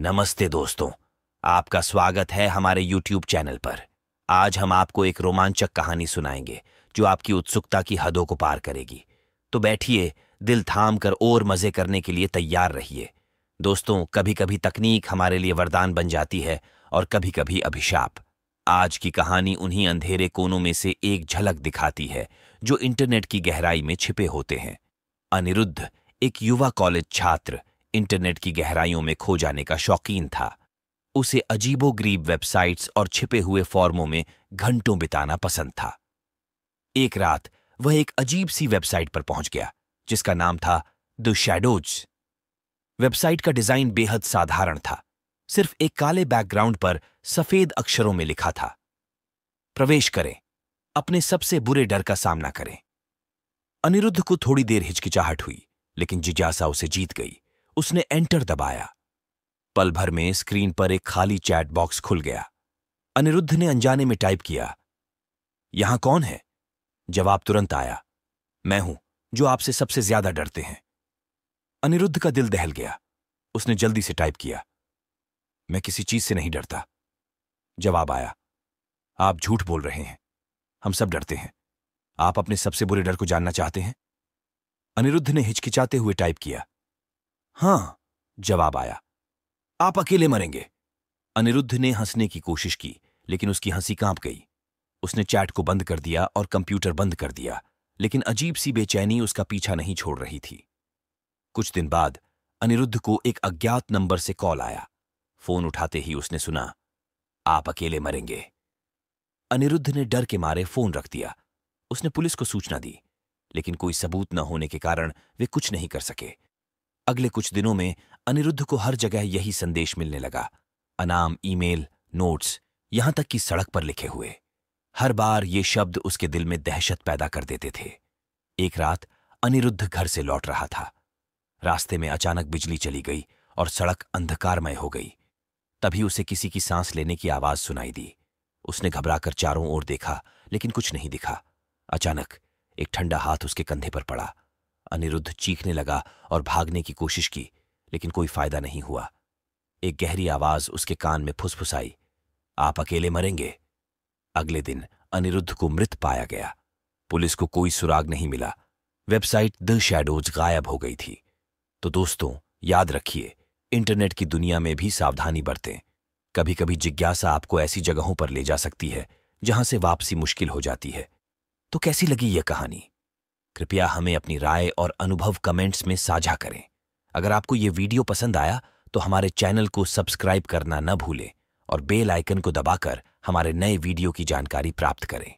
नमस्ते दोस्तों आपका स्वागत है हमारे YouTube चैनल पर आज हम आपको एक रोमांचक कहानी सुनाएंगे जो आपकी उत्सुकता की हदों को पार करेगी तो बैठिए दिल थाम कर और मज़े करने के लिए तैयार रहिए दोस्तों कभी कभी तकनीक हमारे लिए वरदान बन जाती है और कभी कभी अभिशाप आज की कहानी उन्हीं अंधेरे कोनों में से एक झलक दिखाती है जो इंटरनेट की गहराई में छिपे होते हैं अनिरुद्ध एक युवा कॉलेज छात्र इंटरनेट की गहराइयों में खो जाने का शौकीन था उसे गरीब वेबसाइट्स और छिपे हुए फॉर्मों में घंटों बिताना पसंद था एक रात वह एक अजीब सी वेबसाइट पर पहुंच गया जिसका नाम था द शैडोज वेबसाइट का डिजाइन बेहद साधारण था सिर्फ एक काले बैकग्राउंड पर सफेद अक्षरों में लिखा था प्रवेश करें अपने सबसे बुरे डर का सामना करें अनिरुद्ध को थोड़ी देर हिचकिचाहट हुई लेकिन जिज्ञासा उसे जीत गई उसने एंटर दबाया पल भर में स्क्रीन पर एक खाली चैट बॉक्स खुल गया अनिरुद्ध ने अनजाने में टाइप किया यहां कौन है जवाब तुरंत आया मैं हूं जो आपसे सबसे ज्यादा डरते हैं अनिरुद्ध का दिल दहल गया उसने जल्दी से टाइप किया मैं किसी चीज से नहीं डरता जवाब आया आप झूठ बोल रहे हैं हम सब डरते हैं आप अपने सबसे बुरे डर को जानना चाहते हैं अनिरुद्ध ने हिचकिचाते हुए टाइप किया हां जवाब आया आप अकेले मरेंगे अनिरुद्ध ने हंसने की कोशिश की लेकिन उसकी हंसी कांप गई उसने चैट को बंद कर दिया और कंप्यूटर बंद कर दिया लेकिन अजीब सी बेचैनी उसका पीछा नहीं छोड़ रही थी कुछ दिन बाद अनिरुद्ध को एक अज्ञात नंबर से कॉल आया फोन उठाते ही उसने सुना आप अकेले मरेंगे अनिरुद्ध ने डर के मारे फोन रख दिया उसने पुलिस को सूचना दी लेकिन कोई सबूत न होने के कारण वे कुछ नहीं कर सके अगले कुछ दिनों में अनिरुद्ध को हर जगह यही संदेश मिलने लगा अनाम ईमेल, नोट्स यहां तक कि सड़क पर लिखे हुए हर बार ये शब्द उसके दिल में दहशत पैदा कर देते थे एक रात अनिरुद्ध घर से लौट रहा था रास्ते में अचानक बिजली चली गई और सड़क अंधकारमय हो गई तभी उसे किसी की सांस लेने की आवाज सुनाई दी उसने घबराकर चारों ओर देखा लेकिन कुछ नहीं दिखा अचानक एक ठंडा हाथ उसके कंधे पर पड़ा अनिरुद्ध चीखने लगा और भागने की कोशिश की लेकिन कोई फायदा नहीं हुआ एक गहरी आवाज उसके कान में फुसफुसाई आप अकेले मरेंगे अगले दिन अनिरुद्ध को मृत पाया गया पुलिस को कोई सुराग नहीं मिला वेबसाइट द शैडोज गायब हो गई थी तो दोस्तों याद रखिए इंटरनेट की दुनिया में भी सावधानी बरतें कभी कभी जिज्ञासा आपको ऐसी जगहों पर ले जा सकती है जहां से वापसी मुश्किल हो जाती है तो कैसी लगी यह कहानी कृपया हमें अपनी राय और अनुभव कमेंट्स में साझा करें अगर आपको ये वीडियो पसंद आया तो हमारे चैनल को सब्सक्राइब करना न भूलें और बेल आइकन को दबाकर हमारे नए वीडियो की जानकारी प्राप्त करें